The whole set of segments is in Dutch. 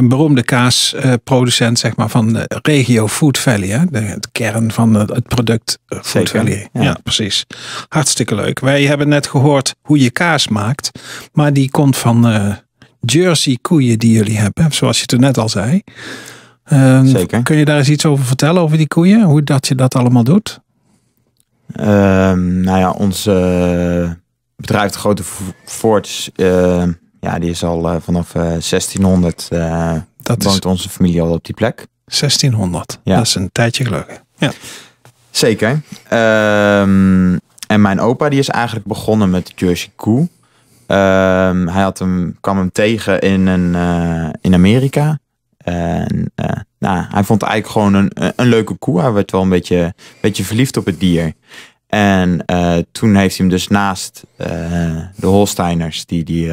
een beroemde kaasproducent zeg maar, van de regio Food Valley. Hè? De, het kern van het product eh, Food Valley. Ja. precies. Hartstikke leuk. Wij hebben net gehoord hoe je kaas maakt. Maar die komt van eh, Jersey koeien die jullie hebben. Zoals je toen net al zei. Ehm, Zeker. Kun je daar eens iets over vertellen, over die koeien? Hoe dat je dat allemaal doet? Ehm, nou ja, ons eh, bedrijf de Grote Forts ehm, ja, die is al eh, vanaf 1600 eh, eh, dat woont onze familie al op die plek. 1600, ja. dat is een tijdje geleden. Ja. Zeker. Ehm, en mijn opa die is eigenlijk begonnen met Jersey Koe. Ehm, hij had hem, kwam hem tegen in, een, in Amerika. En nou, hij vond eigenlijk gewoon een, een leuke koe. Hij werd wel een beetje, een beetje verliefd op het dier. En toen heeft hij hem dus naast de Holsteiners, die, die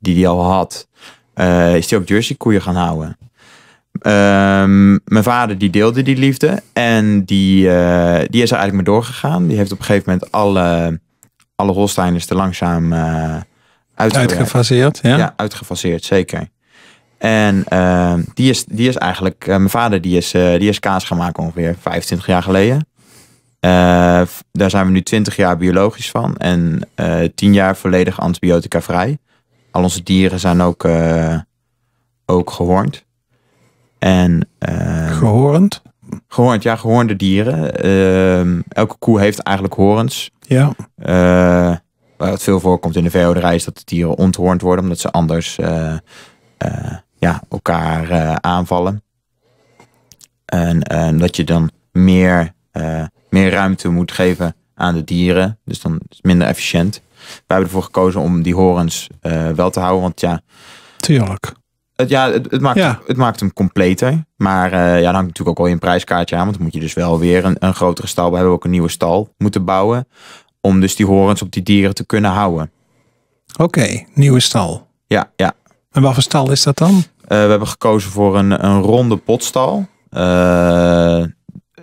die hij al had, eh, is hij ook Jersey koeien gaan houden. Ehm, mijn vader die deelde die liefde en die, eh, die is er eigenlijk maar doorgegaan. Die heeft op een gegeven moment alle, alle Holsteiners te langzaam uh, uitgefaseerd. Ja. ja, uitgefaseerd, zeker. En ehm, die, is, die is eigenlijk, mijn vader die is, die is kaas gaan maken ongeveer 25 jaar geleden. daar zijn we nu 20 jaar biologisch van en 10 jaar volledig antibiotica vrij al onze dieren zijn ook, uh, ook gehoornd. En, uh, gehoornd? ja, gehoornde dieren. Ehm, elke koe heeft eigenlijk horens. Ja. Eh, wat veel voorkomt in de veehouderij is dat de dieren onthoornd worden, omdat ze anders eh, ja, elkaar aanvallen. En dat je dan meer, meer ruimte moet geven aan de dieren. Dus dan is het minder efficiënt wij hebben ervoor gekozen om die horens eh, wel te houden. Want ja. Tuurlijk. Het, ja, het, maakt, het maakt hem completer. Maar eh, ja, dan hangt natuurlijk ook al je een prijskaartje aan. Want dan moet je dus wel weer een, een grotere stal. We hebben ook een nieuwe stal moeten bouwen. Om dus die horens op die dieren te kunnen houden. Oké, nieuwe stal. Ja, ja. En wat voor stal is dat dan? Eh, we hebben gekozen voor een, een ronde potstal. Uh,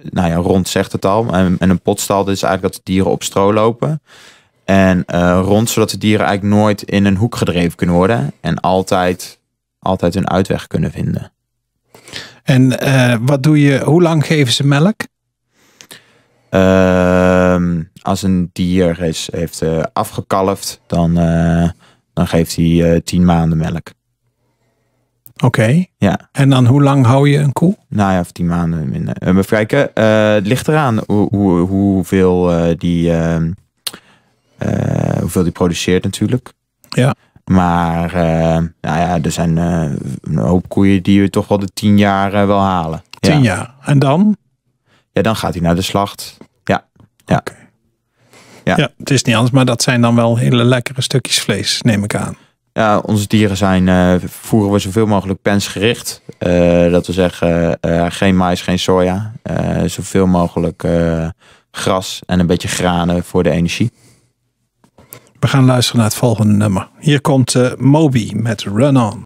nou ja, rond zegt het al. En, en een potstal dat is eigenlijk dat de dieren op stro lopen. En eh, rond, zodat de dieren eigenlijk nooit in een hoek gedreven kunnen worden. En altijd, altijd hun uitweg kunnen vinden. En eh, wat doe je, hoe lang geven ze melk? Ehm, als een dier is, heeft eh, afgekalfd, dan, dan geeft hij tien maanden melk. Oké. Ja. En dan hoe lang hou je een koe? Nou ja, of tien maanden minder. Even kijken. het ligt eraan hoe, hoe, hoeveel die ehm, eh, hoeveel die produceert natuurlijk. Ja. Maar eh, nou ja, er zijn eh, een hoop koeien die je toch wel de tien jaar wel halen. Tien jaar. En dan? Ja, dan gaat hij naar de slacht. Ja. ja. Ja. ja. het is niet anders, maar dat zijn dan wel hele lekkere stukjes vlees, neem ik aan. Ja, onze dieren zijn, uh, voeren we zoveel mogelijk pensgericht. dat wil zeggen, geen mais, geen soja. zoveel mogelijk gras en een beetje granen voor de energie. We gaan luisteren naar het volgende nummer. Hier komt uh, Moby met Run On.